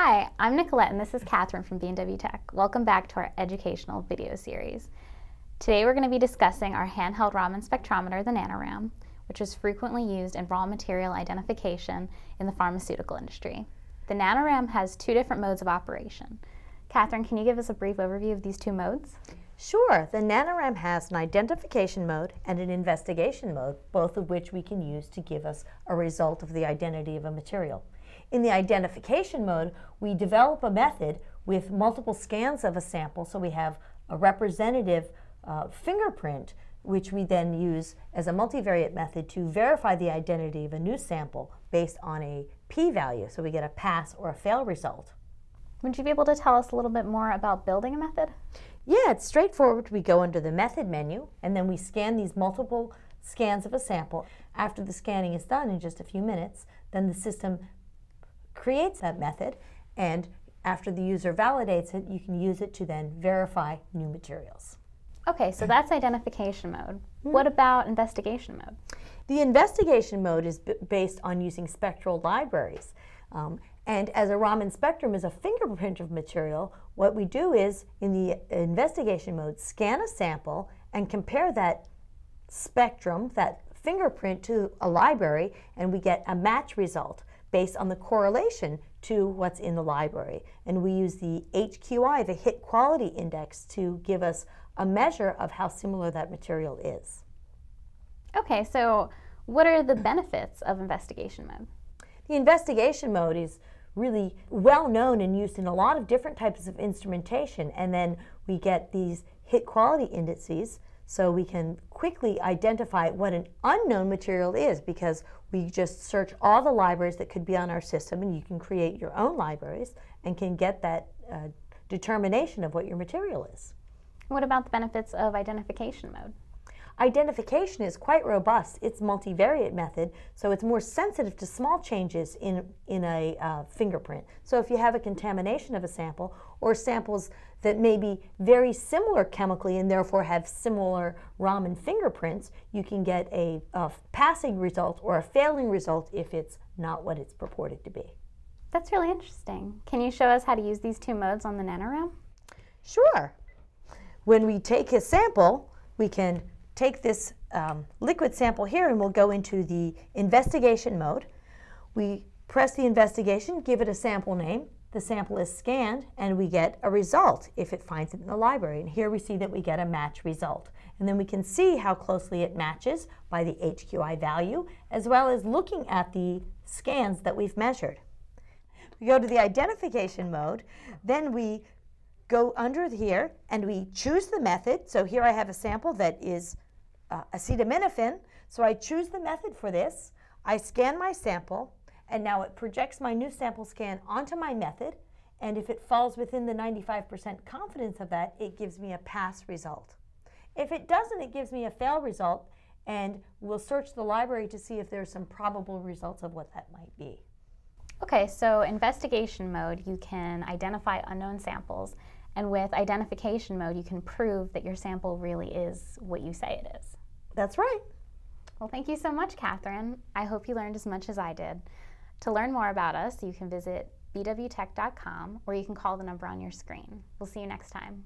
Hi, I'm Nicolette and this is Catherine from B&W Tech. Welcome back to our educational video series. Today we're going to be discussing our handheld Raman spectrometer, the NanoRam, which is frequently used in raw material identification in the pharmaceutical industry. The NanoRam has two different modes of operation. Catherine, can you give us a brief overview of these two modes? Sure. The NanoRam has an identification mode and an investigation mode, both of which we can use to give us a result of the identity of a material. In the identification mode, we develop a method with multiple scans of a sample, so we have a representative uh, fingerprint, which we then use as a multivariate method to verify the identity of a new sample based on a p-value, so we get a pass or a fail result. Would you be able to tell us a little bit more about building a method? Yeah, it's straightforward. We go under the method menu and then we scan these multiple scans of a sample. After the scanning is done in just a few minutes, then the system creates that method, and after the user validates it, you can use it to then verify new materials. Okay, so that's identification mode. Hmm. What about investigation mode? The investigation mode is based on using spectral libraries. Um, and as a Raman spectrum is a fingerprint of material, what we do is, in the investigation mode, scan a sample and compare that spectrum, that fingerprint, to a library, and we get a match result based on the correlation to what's in the library. And we use the HQI, the hit quality index, to give us a measure of how similar that material is. Okay, so what are the benefits of investigation mode? The investigation mode is really well known and used in a lot of different types of instrumentation, and then we get these hit quality indices so we can quickly identify what an unknown material is because we just search all the libraries that could be on our system and you can create your own libraries and can get that uh, determination of what your material is. What about the benefits of identification mode? Identification is quite robust. It's multivariate method, so it's more sensitive to small changes in, in a uh, fingerprint. So if you have a contamination of a sample or samples that may be very similar chemically and therefore have similar Raman fingerprints, you can get a, a passing result or a failing result if it's not what it's purported to be. That's really interesting. Can you show us how to use these two modes on the nanoroom? Sure. When we take a sample, we can take this um, liquid sample here and we'll go into the investigation mode. We press the investigation, give it a sample name. The sample is scanned and we get a result if it finds it in the library. And here we see that we get a match result. And then we can see how closely it matches by the HQI value as well as looking at the scans that we've measured. We go to the identification mode, then we go under here and we choose the method. So here I have a sample that is uh, acetaminophen. So I choose the method for this. I scan my sample, and now it projects my new sample scan onto my method. And if it falls within the 95% confidence of that, it gives me a pass result. If it doesn't, it gives me a fail result, and we'll search the library to see if there's some probable results of what that might be. Okay, so investigation mode, you can identify unknown samples, and with identification mode, you can prove that your sample really is what you say it is. That's right. Well, thank you so much, Catherine. I hope you learned as much as I did. To learn more about us, you can visit bwtech.com or you can call the number on your screen. We'll see you next time.